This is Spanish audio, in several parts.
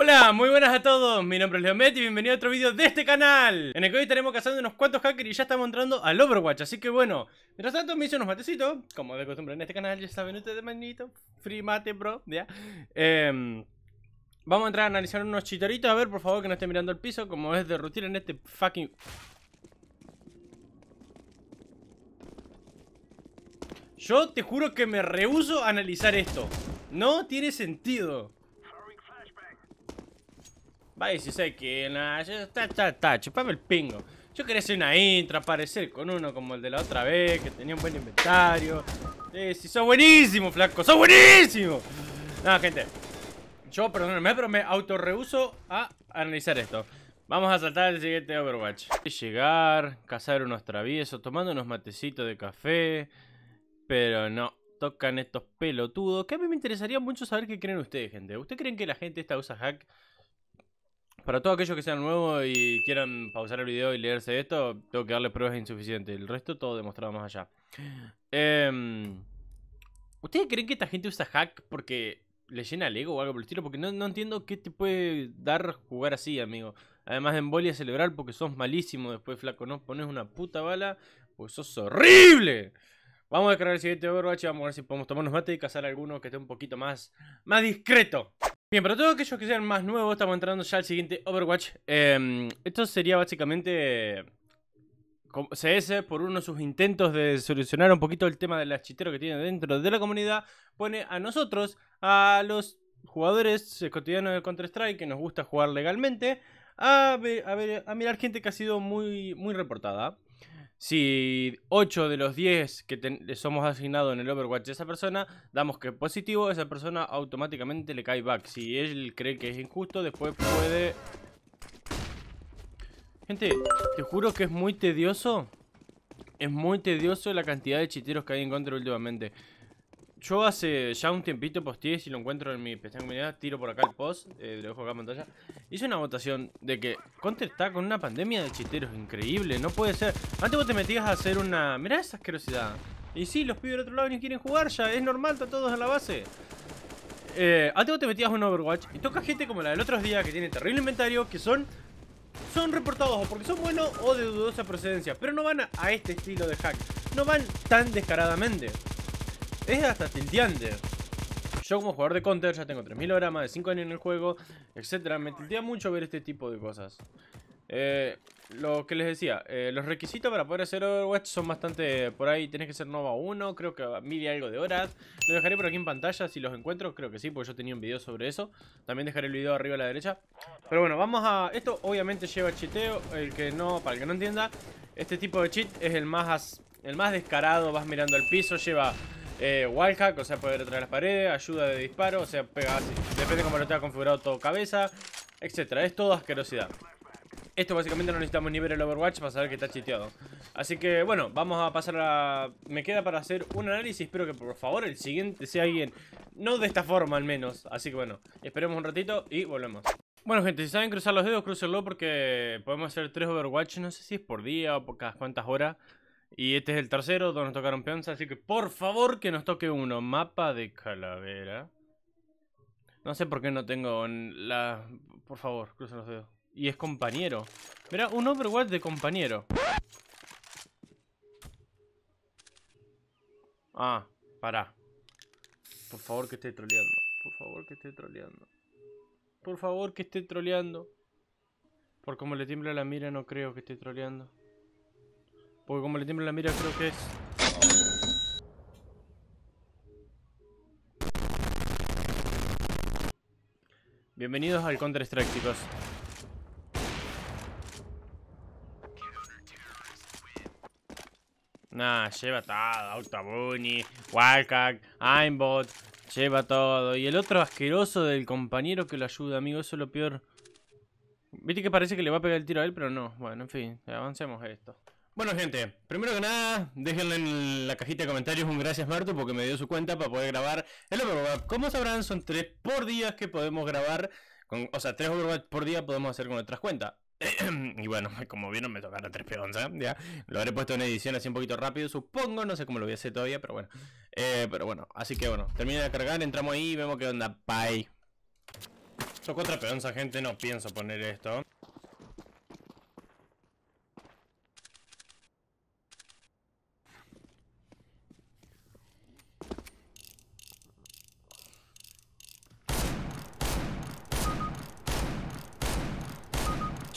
Hola, muy buenas a todos, mi nombre es Leomet y bienvenido a otro vídeo de este canal En el que hoy estaremos cazando unos cuantos hackers y ya estamos entrando al Overwatch Así que bueno, mientras tanto me hice unos matecitos Como de costumbre en este canal, ya saben ustedes, manito Free mate, bro, ya em, Vamos a entrar a analizar unos chitoritos A ver, por favor, que no esté mirando el piso Como es de rutina en este fucking... Yo te juro que me rehuso a analizar esto No tiene sentido Va sé 16 kills, ah, Está, está, chupame el pingo. Yo quería hacer una intra, aparecer con uno como el de la otra vez, que tenía un buen inventario. Sí, son buenísimo, flaco, ¡Son buenísimo. No, gente. Yo, perdónenme, pero me autorreuso a analizar esto. Vamos a saltar el siguiente Overwatch. Llegar, cazar unos traviesos, tomando unos matecitos de café. Pero no, tocan estos pelotudos. Que a mí me interesaría mucho saber qué creen ustedes, gente. ¿Ustedes creen que la gente esta usa hack? para todos aquellos que sean nuevos y quieran pausar el video y leerse esto, tengo que darle pruebas insuficientes. El resto todo demostrado más allá. Em, ¿Ustedes creen que esta gente usa hack porque le llena el ego o algo por el estilo? Porque no, entiendo qué te puede dar jugar así, amigo. Además de embolia celebrar porque sos malísimo después, flaco. No pones una puta bala pues sos horrible. Vamos a descargar el siguiente Overwatch y vamos a ver si podemos tomarnos mate y cazar alguno que esté un poquito más, más discreto. Bien, para todos aquellos que sean más nuevos, estamos entrando ya al siguiente Overwatch. Em, esto sería básicamente CS, por uno de sus intentos de solucionar un poquito el tema del achitero que tiene dentro de la comunidad, pone a nosotros, a los jugadores cotidianos de Counter-Strike, que nos gusta jugar legalmente, a, a, ver, a mirar gente que ha sido muy, muy reportada. Si 8 de los 10 que somos asignados en el Overwatch a esa persona, damos que positivo, esa persona automáticamente le cae back. Si él cree que es injusto, después puede... Gente, te juro que es muy tedioso. Es muy tedioso la cantidad de chiteros que hay en contra últimamente yo hace ya un tiempito post-10, si lo encuentro en mi pestaña comunidad, tiro por acá el post, eh, lo dejo acá en pantalla. Hice una votación de que Counter está con una pandemia de chiteros increíble, no puede ser. Antes vos te metías a hacer una... Mirá esa asquerosidad. Y sí, los pibes del otro lado ni quieren jugar ya, es normal, están todos en la base. Eh, antes vos te metías a un Overwatch y toca gente como la del otro día que tiene terrible inventario, que son... Son reportados o porque son buenos o de dudosa procedencia, pero no van a este estilo de hack. No van tan descaradamente. Es hasta tildeante. Yo como jugador de Counter ya tengo 3.000 horas, más de 5 años en el juego, etc. Me tildea mucho ver este tipo de cosas. Eh, lo que les decía, eh, los requisitos para poder hacer Overwatch son bastante... Por ahí tenés que ser Nova 1, creo que mide algo de horas. Lo dejaré por aquí en pantalla, si los encuentro, creo que sí, porque yo tenía un video sobre eso. También dejaré el video arriba a la derecha. Pero bueno, vamos a... Esto obviamente lleva chiteo, el que no, para el que no entienda, este tipo de cheat es el más, el más descarado, vas mirando al piso, lleva eh, wallhack, o sea, poder atrás de las paredes, ayuda de disparo, o sea, pega así. Depende de cómo lo tenga configurado todo cabeza, etcétera. Es todo asquerosidad. Esto básicamente no necesitamos ni ver el Overwatch para saber que está chiteado. Así que bueno, vamos a pasar a... Me queda para hacer un análisis, espero que por favor el siguiente sea alguien... No de esta forma al menos, así que bueno, esperemos un ratito y volvemos. Bueno gente, si saben cruzar los dedos, crucenlo porque podemos hacer tres Overwatch, no sé si es por día o por cada cuantas horas y este es el tercero donde nos tocaron peonza, así que por favor que nos toque uno. Mapa de calavera. No sé por qué no tengo la... Por favor, cruza los dedos. Y es compañero. Mira, un Overwatch de compañero. Ah, pará. Por favor que esté troleando. Por favor que esté troleando. Por favor que esté troleando. Por como le tiembla la mira no creo que esté troleando. Porque como le tiembla la mira creo que es... Bienvenidos al Counter Strike, chicos. Nah, lleva todo, Autobunny, Wildcat, Aimbot, lleva todo. Y el otro asqueroso del compañero que lo ayuda, amigo, eso es lo peor. Viste que parece que le va a pegar el tiro a él, pero no. Bueno, en fin, avancemos esto. Bueno gente, primero que nada, déjenle en la cajita de comentarios un gracias Marto porque me dio su cuenta para poder grabar el Overwatch. Como sabrán, son tres por día que podemos grabar, con, o sea, tres Overwatch por día podemos hacer con otras cuentas. y bueno, como vieron me tocaron tres pedonzas, ya. Lo habré puesto en edición así un poquito rápido, supongo, no sé cómo lo voy a hacer todavía, pero bueno. Eh, pero bueno, así que bueno, termina de cargar, entramos ahí y vemos qué onda. Bye. Tocó otra peonza, gente, no pienso poner esto.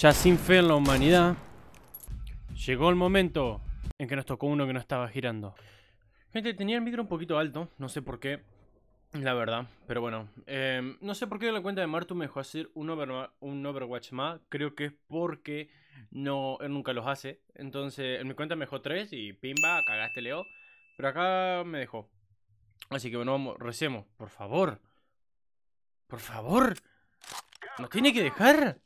Ya sin fe en la humanidad, llegó el momento en que nos tocó uno que no estaba girando. Gente, tenía el micro un poquito alto, no sé por qué, la verdad, pero bueno. Em, no sé por qué la cuenta de Martu me dejó hacer un, Overwatch más, creo que es porque no, él nunca los hace. Entonces, en mi cuenta me dejó tres y pimba, cagaste Leo, pero acá me dejó. Así que bueno, vamos, recemos, por favor. Por favor. no tiene que dejar?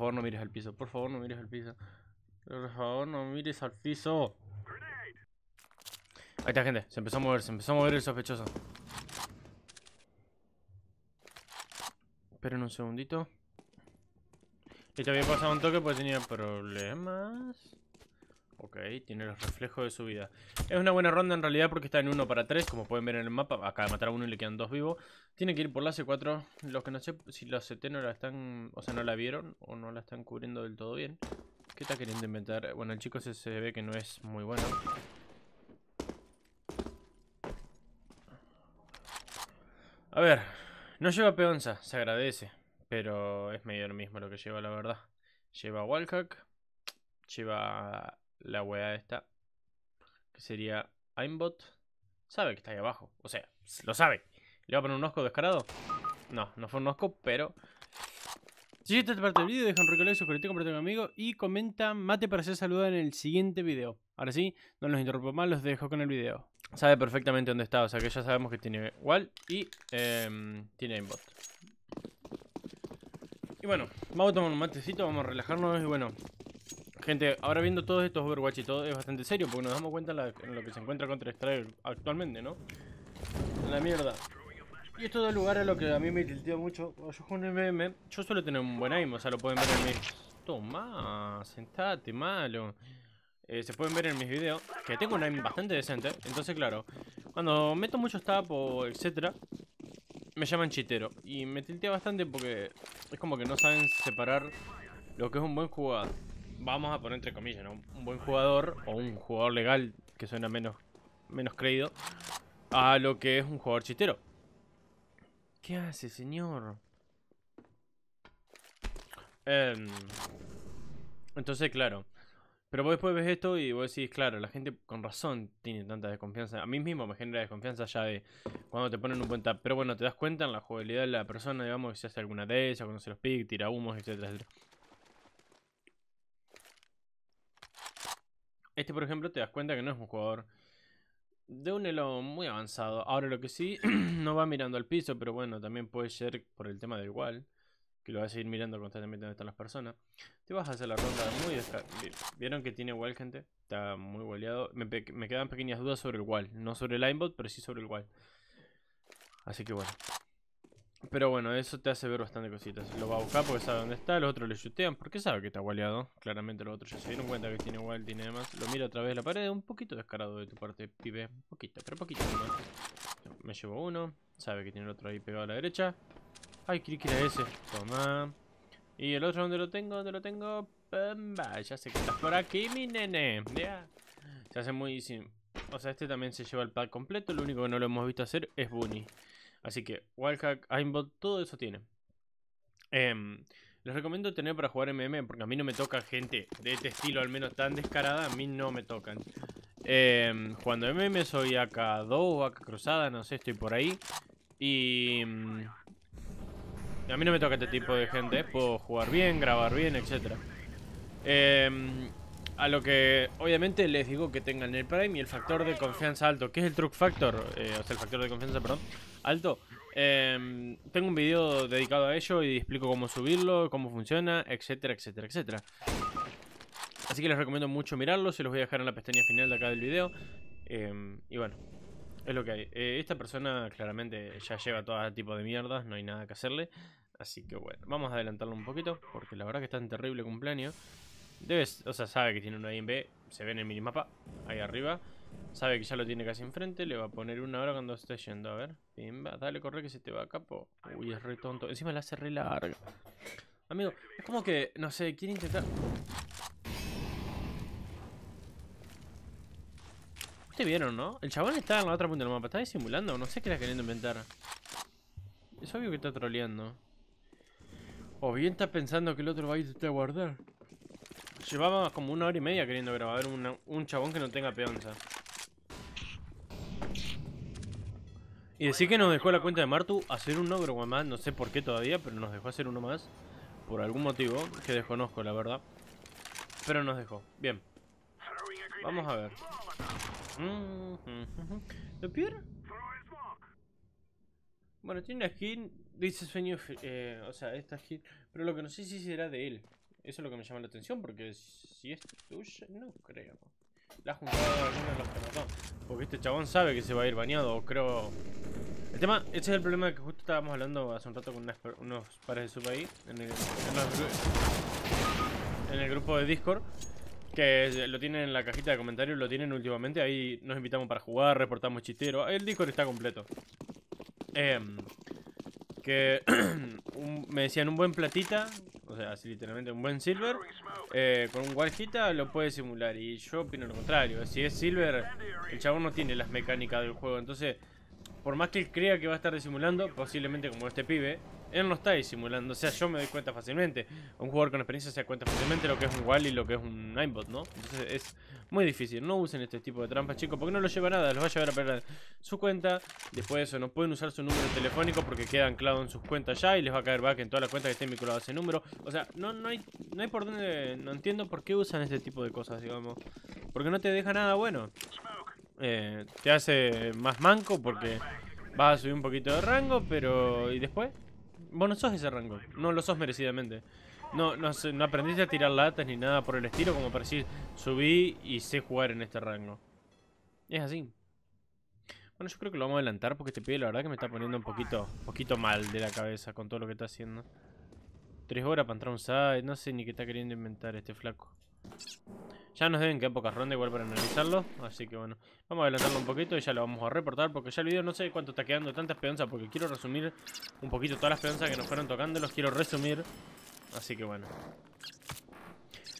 Por favor no mires al piso, por favor no mires al piso. Por favor no mires al piso. Ahí está, gente. Se empezó a mover, se empezó a mover el sospechoso. Esperen un segundito. Y te había pasado un toque porque tenía problemas. Ok, tiene los reflejos de su vida. Es una buena ronda en realidad porque está en 1 para 3, como pueden ver en el mapa. Acaba de matar a uno y le quedan dos vivos. Tiene que ir por la C4. Los que no sé si los CT no la están... O sea, no la vieron o no la están cubriendo del todo bien. ¿Qué está queriendo inventar? Bueno, el chico se ve que no es muy bueno. A ver, no lleva peonza, se agradece. Pero es medio lo mismo lo que lleva, la verdad. Lleva wallhack, lleva la wea esta, que sería Aimbot, sabe que está ahí abajo. O sea, lo sabe. ¿Le va a poner un osco descarado? No, no fue un osco, pero... Si te esta parte del video, deja un rico like, suscríbete, comparte con y comenta mate para ser saludado en el siguiente video. Ahora sí, no los interrumpo más, los dejo con el video. Sabe perfectamente dónde está, o sea que ya sabemos que tiene igual y em, tiene aimbot. Y bueno, vamos a tomar un matecito, vamos a relajarnos y bueno, gente, ahora viendo todos estos Overwatch y todo es bastante serio porque nos damos cuenta lo que se encuentra contra Strike actualmente, ¿no? La mierda. Y esto da lugar a lo que a mí me tiltea mucho. yo juego un MM, yo suelo tener un buen aim, o sea, lo pueden ver en mis... Toma, sentate, malo. Eh, se pueden ver en mis videos que tengo un aim bastante decente. Entonces, claro, cuando meto mucho tap o etcétera, me llaman chitero. Y me tiltea bastante porque es como que no saben separar lo que es un buen jugador vamos a poner entre comillas, ¿no? Un buen jugador o un jugador legal, que suena menos, menos creído, a lo que es un jugador chistero. ¿Qué hace, señor? Em, entonces, claro. Pero vos después ves esto y vos decís, claro, la gente con razón tiene tanta desconfianza. A mí mismo me genera desconfianza ya de cuando te ponen un buen tap. Pero bueno, te das cuenta en la jugabilidad de la persona, digamos, si hace alguna de ellas, conoce los pick, tira humos, etcétera, etcétera. Este, por ejemplo, te das cuenta que no es un jugador de un elo muy avanzado. Ahora lo que sí, no va mirando al piso, pero bueno, también puede ser por el tema del wall que lo va a seguir mirando constantemente donde están las personas. Te vas a hacer la ronda muy Vieron que tiene wall, gente. Está muy goleado Me, me quedan pequeñas dudas sobre el wall. No sobre el aimbot, pero sí sobre el wall. Así que bueno. Pero bueno, eso te hace ver bastante cositas. Lo va a buscar porque sabe dónde está. Los otros le chutean porque sabe que está waleado. Claramente los otros ya se dieron cuenta que tiene y nada más Lo mira a través de la pared. Un poquito descarado de tu parte, pibe. Un poquito, pero poquito. Me llevo uno. Sabe que tiene el otro ahí pegado a la derecha. Ay, creí ese. Toma. Y el otro, ¿dónde lo tengo? ¿Dónde lo tengo? Pamba. Ya sé que estás por aquí, mi nene. Se hace muy... O sea, este también se lleva el pack completo. Lo único que no lo hemos visto hacer es Bunny. Así que Wildhack, Aimbot, todo eso tiene. Em, les recomiendo tener para jugar MM porque a mí no me toca gente de este estilo, al menos tan descarada, a mí no me tocan. Em, jugando cuando MM soy AK2 o AK Cruzada, no sé, estoy por ahí. Y... Mm, a mí no me toca este tipo de gente, puedo jugar bien, grabar bien, etc. Em, a lo que obviamente les digo que tengan el Prime y el factor de confianza alto, que es el Truck Factor, eh, o sea, el factor de confianza, perdón, Alto, em, tengo un video dedicado a ello y explico cómo subirlo, cómo funciona, etcétera, etcétera, etcétera. Así que les recomiendo mucho mirarlo, se los voy a dejar en la pestaña final de acá del video. Em, y bueno, es lo que hay. Eh, esta persona claramente ya lleva todo tipo de mierdas, no hay nada que hacerle. Así que bueno, vamos a adelantarlo un poquito, porque la verdad que está en terrible cumpleaños. Debes, o sea, sabe que tiene un B, se ve en el minimapa, ahí arriba. Sabe que ya lo tiene casi enfrente, le va a poner una hora cuando esté yendo. A ver, Pimba, dale, corre que se te va, capo. Uy, es re tonto. Encima la hace re larga. Amigo, es como que, no sé, quiere intentar... Ustedes vieron, ¿no? El chabón está en la otra punta del mapa. Está disimulando, no sé qué la queriendo inventar. Es obvio que está troleando. O bien está pensando que el otro va a irse a guardar. Llevaba como una hora y media queriendo grabar un chabón que no tenga peonza. Y decir que nos dejó la cuenta de Martu hacer un ogro más, no sé por qué todavía, pero nos dejó hacer uno más. Por algún motivo, que desconozco la verdad. Pero nos dejó, bien. Vamos a ver. ¿De mm, mm, mm, Pierre Bueno, tiene una skin, dice sueño, eh, o sea, esta skin, pero lo que no sé si será de él. Eso es lo que me llama la atención, porque si es tuya, no creo. La de los que Porque este chabón sabe que se va a ir bañado, creo. El tema, Este es el problema que justo estábamos hablando hace un rato con unos pares de sub ahí. En el, grupo de Discord. Que lo tienen en la cajita de comentarios, lo tienen últimamente. Ahí nos invitamos para jugar, reportamos chistero. El Discord está completo. Em, que me decían un buen platita o sea, si literalmente un buen silver eh, con un guajita lo puede simular. Y yo opino lo contrario. Si es silver, el chabón no tiene las mecánicas del juego. Entonces, por más que él crea que va a estar simulando, posiblemente como este pibe, él no está disimulando, o sea, yo me doy cuenta fácilmente. Un jugador con experiencia se da cuenta fácilmente lo que es un Wall y lo que es un Ninebot, ¿no? Entonces es muy difícil. No usen este tipo de trampas, chicos, porque no los lleva a nada. Los va a llevar a perder su cuenta. Después de eso, no pueden usar su número telefónico porque queda anclado en sus cuentas ya y les va a caer back en toda la cuenta que estén vinculadas a ese número. O sea, no, no, hay, no hay por dónde... No entiendo por qué usan este tipo de cosas, digamos. Porque no te deja nada bueno. Eh, te hace más manco porque vas a subir un poquito de rango, pero... ¿Y después? Vos no sos ese rango. No lo sos merecidamente. No, no, aprendiste a tirar latas ni nada por el estilo como para decir subí y sé jugar en este rango. Es así. Bueno, yo creo que lo vamos a adelantar porque este pibe la verdad que me está poniendo un poquito, poquito mal de la cabeza con todo lo que está haciendo. Tres horas para entrar un side. No sé ni qué está queriendo inventar este flaco. Ya nos deben quedar pocas rondas igual para analizarlo. Así que bueno, vamos a adelantarlo un poquito y ya lo vamos a reportar. Porque ya el video no sé cuánto está quedando tantas peonzas. Porque quiero resumir un poquito todas las peonzas que nos fueron tocando. Los quiero resumir. Así que bueno.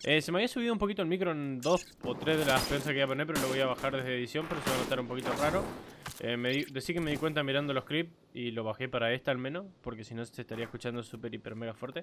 Eh, se me había subido un poquito el micro en dos o tres de las peonzas que iba a poner. Pero lo voy a bajar desde edición. Pero se va a notar un poquito raro. Eh, que me di cuenta mirando los clips. Y lo bajé para esta al menos. Porque si no se estaría escuchando súper, hiper, mega fuerte.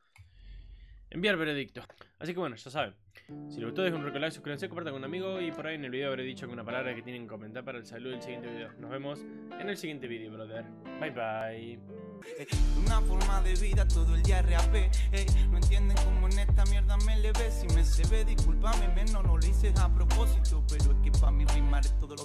enviar veredicto. Así que bueno, ya saben. Si les gustó, dejen un like, suscríbanse, compartan con un amigo y por ahí en el video habré dicho alguna palabra que tienen que comentar para el saludo del siguiente video. Nos vemos en el siguiente video, brother. Bye bye. Una forma de vida, todo el día eh. no entienden en esta mierda me Si me se ve, no lo a propósito. Pero es que para mí rimar todo